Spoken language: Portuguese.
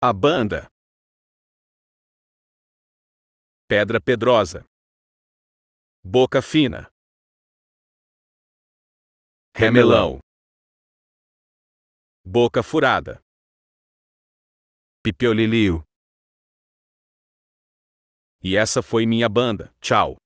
A banda. Pedra Pedrosa. Boca Fina. Remelão. Boca Furada. Pipiolilio. E essa foi minha banda. Tchau.